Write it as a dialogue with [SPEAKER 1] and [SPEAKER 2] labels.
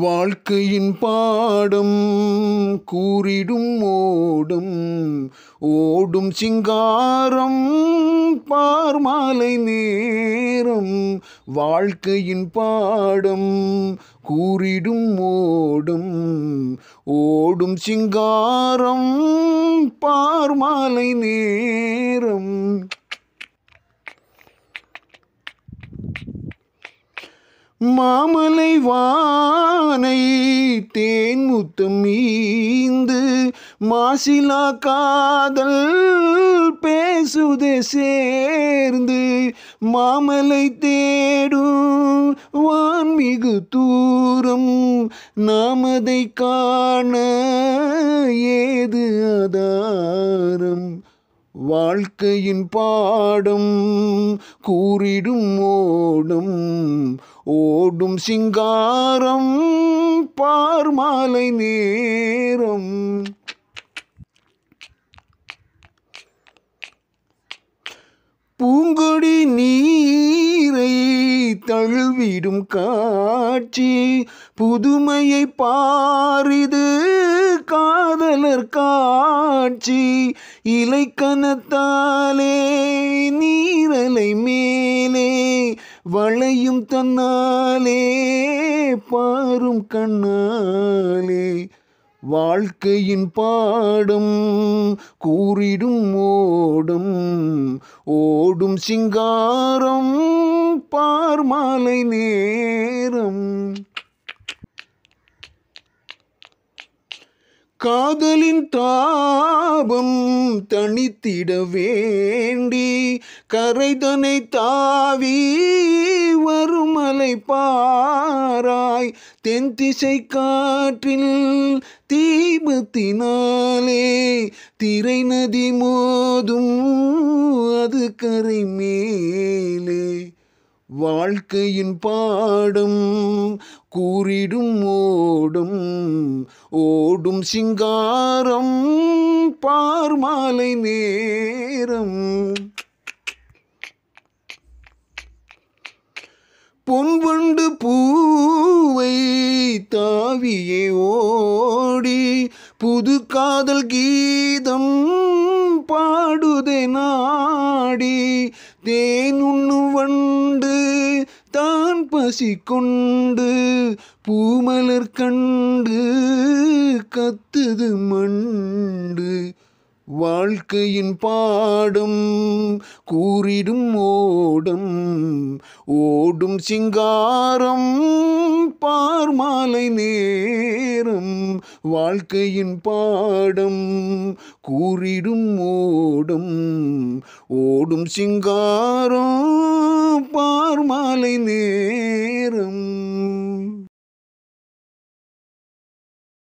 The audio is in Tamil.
[SPEAKER 1] வாழ்க்கையின் பாடம் கூறிடும் ஓடும் ஓடும் சிங்காரம் பார் மாலை நேரம் வாழ்க்கையின் பாடம் கூறிடும் ஓடும் ஓடும் சிங்காரம் பார் மாலை நேரம் மாமலை வானை தேன் முத்தம் ஈந்து மாசிலா காதல் பேசுதே சேர்ந்து மாமலை தேடும் வான்மிகு தூரம் நாமதை காண ஏது ஆதாரம் வாழ்க்கையின் பாடும் கூறிடும் ஓடும் ஓடும் சிங்காரம் பார்மாலை நேரம் பூங்கொடி நீரை தழுவிடும் காட்சி புதுமையை பாரிது காதலர் கா காட்சி இலை கனத்தாலே நீரலை மேலே வளையும் தன்னாலே பாரும் கண்ணாலே வாழ்க்கையின் பாடும் கூறிடும் ஓடும் ஓடும் சிங்காரம் பார்மாலை நேரம் காதலின் தாபம் தனித்திட வேண்டி கரைதனை தாவி வருமலை பாராய் தென் திசை காற்றில் தீபத்தினாலே திரை நதி மோதும் அது கரை மேலே வாழ்க்கையின் பாடும் கூறிடும் ஓடும் ஓடும் சிங்காரம் பார் மாலை நேரம் பொன்வண்டு பூவை தாவியே ஓடி புது காதல் கீதம் பாடுதே நாடி தேன் உண்ணு வண்டு தான் பசி கொண்டு பூமலர் கண்டு கத்துது மண்டு வாழ்க்கையின் பாடும் கூறிடும் ஓடும் ஓடும் சிங்காரம் பார்மாலை நே வாழ்க்கையின் பாடம் கூறிடும் ஓடும் ஓடும் சிங்காரம் பார்மாலை நே